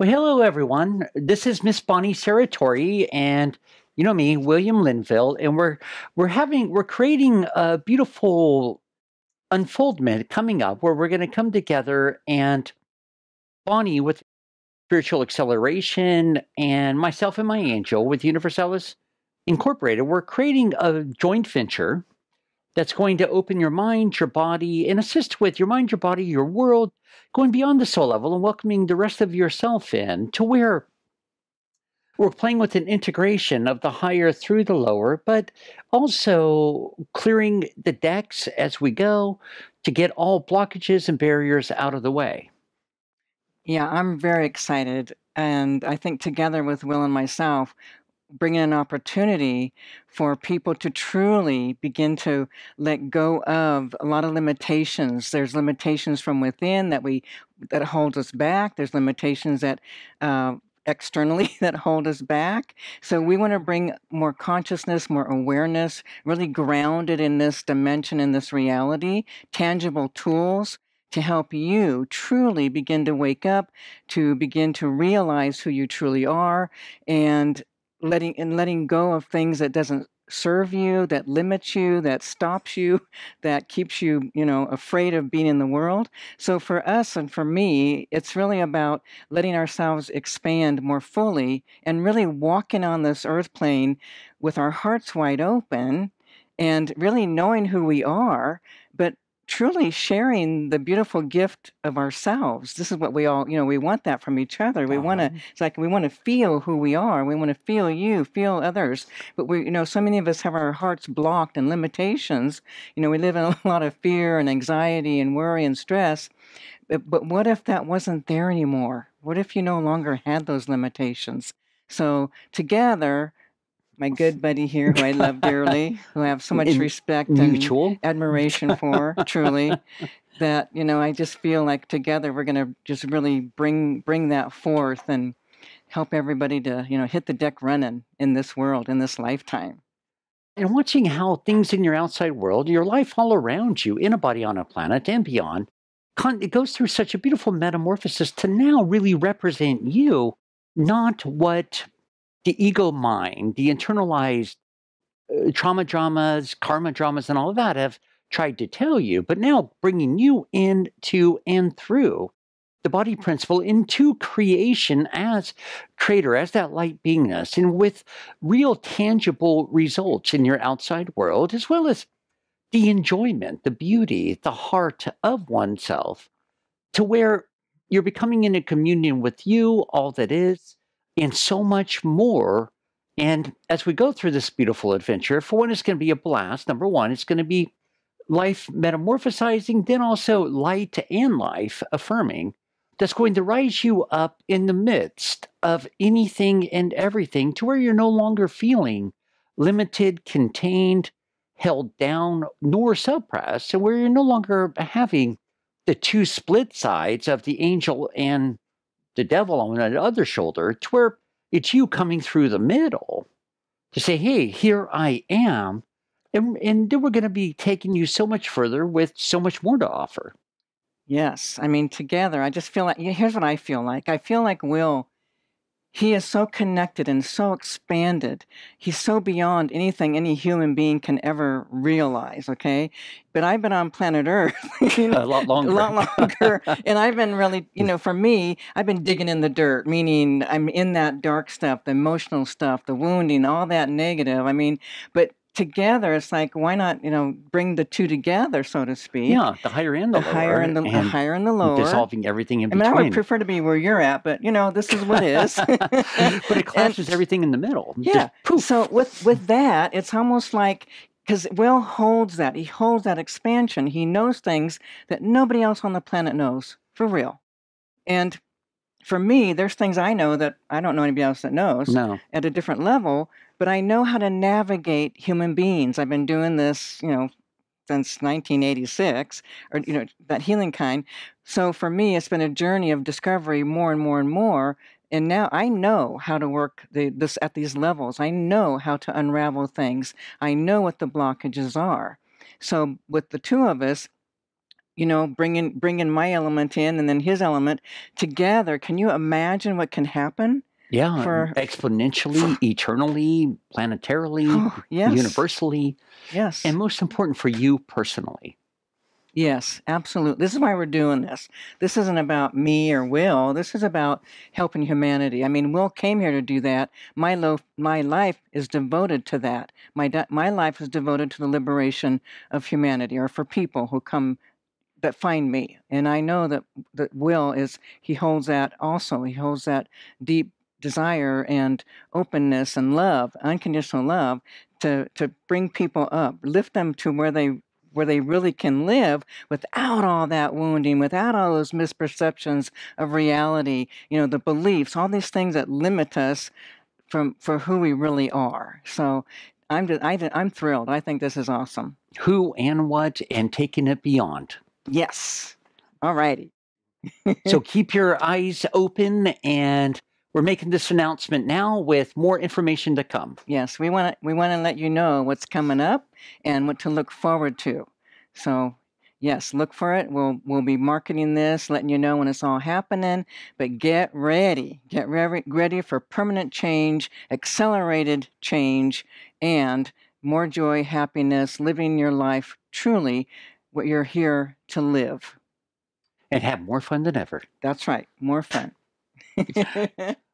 Well, hello, everyone. This is Miss Bonnie Saratori, and you know me, William Linville, and we're we're having we're creating a beautiful unfoldment coming up where we're going to come together and Bonnie with spiritual acceleration and myself and my angel with Universalis Incorporated, we're creating a joint venture that's going to open your mind, your body, and assist with your mind, your body, your world, going beyond the soul level and welcoming the rest of yourself in to where we're playing with an integration of the higher through the lower, but also clearing the decks as we go to get all blockages and barriers out of the way. Yeah, I'm very excited. And I think together with Will and myself, bring in an opportunity for people to truly begin to let go of a lot of limitations. There's limitations from within that we that holds us back. There's limitations that uh, externally that hold us back. So we want to bring more consciousness, more awareness, really grounded in this dimension, in this reality, tangible tools to help you truly begin to wake up, to begin to realize who you truly are, and letting and letting go of things that doesn't serve you, that limits you, that stops you, that keeps you, you know, afraid of being in the world. So for us and for me, it's really about letting ourselves expand more fully and really walking on this earth plane with our hearts wide open and really knowing who we are, but truly sharing the beautiful gift of ourselves. This is what we all, you know, we want that from each other. We uh-huh. want to, it's like we want to feel who we are. We want to feel you, feel others. But we, you know, so many of us have our hearts blocked and limitations. You know, we live in a lot of fear and anxiety and worry and stress. But, uh, but what if that wasn't there anymore? What if you no longer had those limitations? So together, my good buddy here, who I love dearly, who I have so much In respect mutual. and admiration for, truly, that you know I just feel like together we're going to just really bring bring that forth and help everybody to you know hit the deck running in this world in this lifetime and watching how things in your outside world, your life all around you, in a body on a planet and beyond, it goes through such a beautiful metamorphosis to now really represent you, not what the ego mind, the internalized uh, trauma dramas, karma dramas, and all of that have tried to tell you, but now bringing you into and through the body mm. principle into creation as creator, as that light beingness, and with real tangible results in your outside world, as well as the enjoyment, the beauty, the heart of oneself, to where you're becoming in a communion with you, all that is, and so much more. And as we go through this beautiful adventure, for one, it's going to be a blast. Number one, it's going to be life metamorphosizing, then also light and life affirming that's going to rise you up in the midst of anything and everything to where you're no longer feeling limited, contained, held down, nor suppressed, and where you're no longer having the two split sides of the angel and the devil on that other shoulder to where it's you coming through the middle to say, hey, here I am. And, and then we're going to be taking you so much further with so much more to offer. Yes. I mean, together, I just feel like, here's what I feel like I feel like Will he is so connected and so expanded. He's so beyond anything any human being can ever realize, okay? But I've been on planet Earth you know, a lot longer. A lot longer. and I've been really, you know, for me, I've been digging in the dirt, meaning I'm in that dark stuff, the emotional stuff, the wounding, all that negative. I mean, but together, it's like why not you know bring the two together, so to speak. Yeah, the higher end, the, the lower, higher and the, and the, higher and the lower, dissolving everything in I mean, between. I would prefer to be where you're at, but you know this is what is. but it clashes and, everything in the middle. Yeah. So with with that, it's almost like because Will holds that. He holds that expansion. He knows things that nobody else on the planet knows for real. And for me, there's things I know that I don't know anybody else that knows no. at a different level, but I know how to navigate human beings. I've been doing this, you know, since 1986 or you know that healing kind so for me it's been a journey of discovery more and more and more and now i know how to work the, this at these levels i know how to unravel things i know what the blockages are so with the two of us you know, bringing bringing my element in and then his element together. Can you imagine what can happen? Yeah, for, exponentially, eternally, planetarily, oh, yes. universally. Yes. And most important for you personally. Yes, absolutely. This is why we're doing this. This isn't about me or Will. This is about helping humanity. I mean, Will came here to do that. My lo- my life is devoted to that. My de- my life is devoted to the liberation of humanity or for people who come that find me. And I know that that will is he holds that also. He holds that deep desire and openness and love, unconditional love, to to bring people up, lift them to where they where they really can live without all that wounding, without all those misperceptions of reality, you know, the beliefs, all these things that limit us from for who we really are. So I'm just, I, am thrilled. I think this is awesome. Who and what and taking it beyond. Yes. All righty. so keep your eyes open and we're making this announcement now with more information to come. Yes, we want to we want to let you know what's coming up and what to look forward to. So yes, look for it. We'll we'll be marketing this, letting you know when it's all happening. But get ready, get re- ready for permanent change, accelerated change, and more joy, happiness, living your life truly what you're here to live. And have more fun than ever. That's right, more fun.